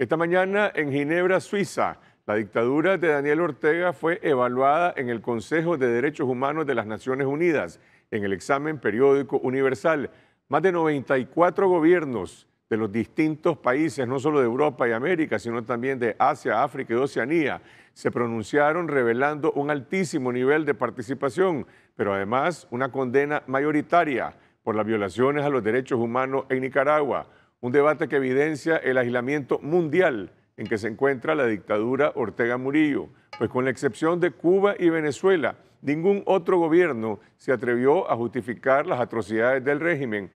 Esta mañana en Ginebra, Suiza, la dictadura de Daniel Ortega fue evaluada en el Consejo de Derechos Humanos de las Naciones Unidas en el examen periódico universal. Más de 94 gobiernos de los distintos países, no solo de Europa y América, sino también de Asia, África y Oceanía, se pronunciaron revelando un altísimo nivel de participación, pero además una condena mayoritaria por las violaciones a los derechos humanos en Nicaragua un debate que evidencia el aislamiento mundial en que se encuentra la dictadura Ortega Murillo, pues con la excepción de Cuba y Venezuela, ningún otro gobierno se atrevió a justificar las atrocidades del régimen.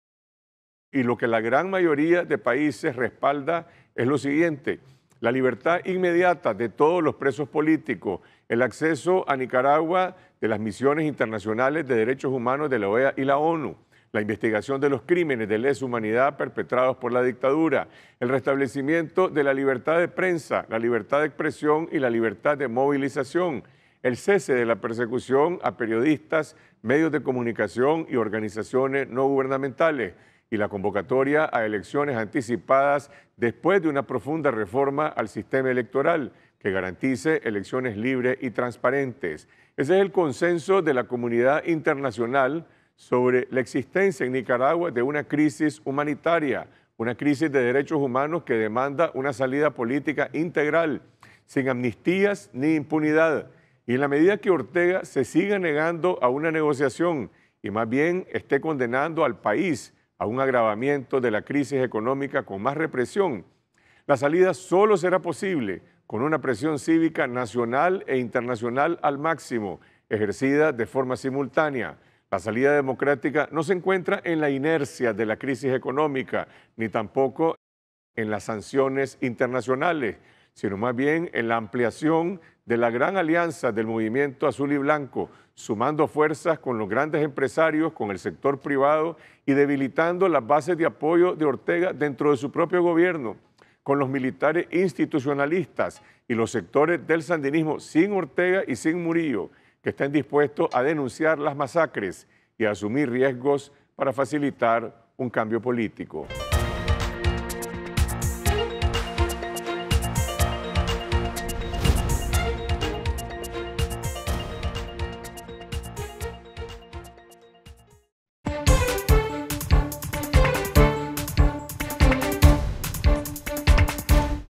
Y lo que la gran mayoría de países respalda es lo siguiente, la libertad inmediata de todos los presos políticos, el acceso a Nicaragua de las misiones internacionales de derechos humanos de la OEA y la ONU, la investigación de los crímenes de lesa humanidad perpetrados por la dictadura, el restablecimiento de la libertad de prensa, la libertad de expresión y la libertad de movilización, el cese de la persecución a periodistas, medios de comunicación y organizaciones no gubernamentales y la convocatoria a elecciones anticipadas después de una profunda reforma al sistema electoral que garantice elecciones libres y transparentes. Ese es el consenso de la comunidad internacional sobre la existencia en Nicaragua de una crisis humanitaria, una crisis de derechos humanos que demanda una salida política integral, sin amnistías ni impunidad. Y en la medida que Ortega se siga negando a una negociación y más bien esté condenando al país a un agravamiento de la crisis económica con más represión, la salida solo será posible con una presión cívica nacional e internacional al máximo, ejercida de forma simultánea la salida democrática no se encuentra en la inercia de la crisis económica, ni tampoco en las sanciones internacionales, sino más bien en la ampliación de la gran alianza del movimiento azul y blanco, sumando fuerzas con los grandes empresarios, con el sector privado y debilitando las bases de apoyo de Ortega dentro de su propio gobierno, con los militares institucionalistas y los sectores del sandinismo sin Ortega y sin Murillo que estén dispuestos a denunciar las masacres y a asumir riesgos para facilitar un cambio político.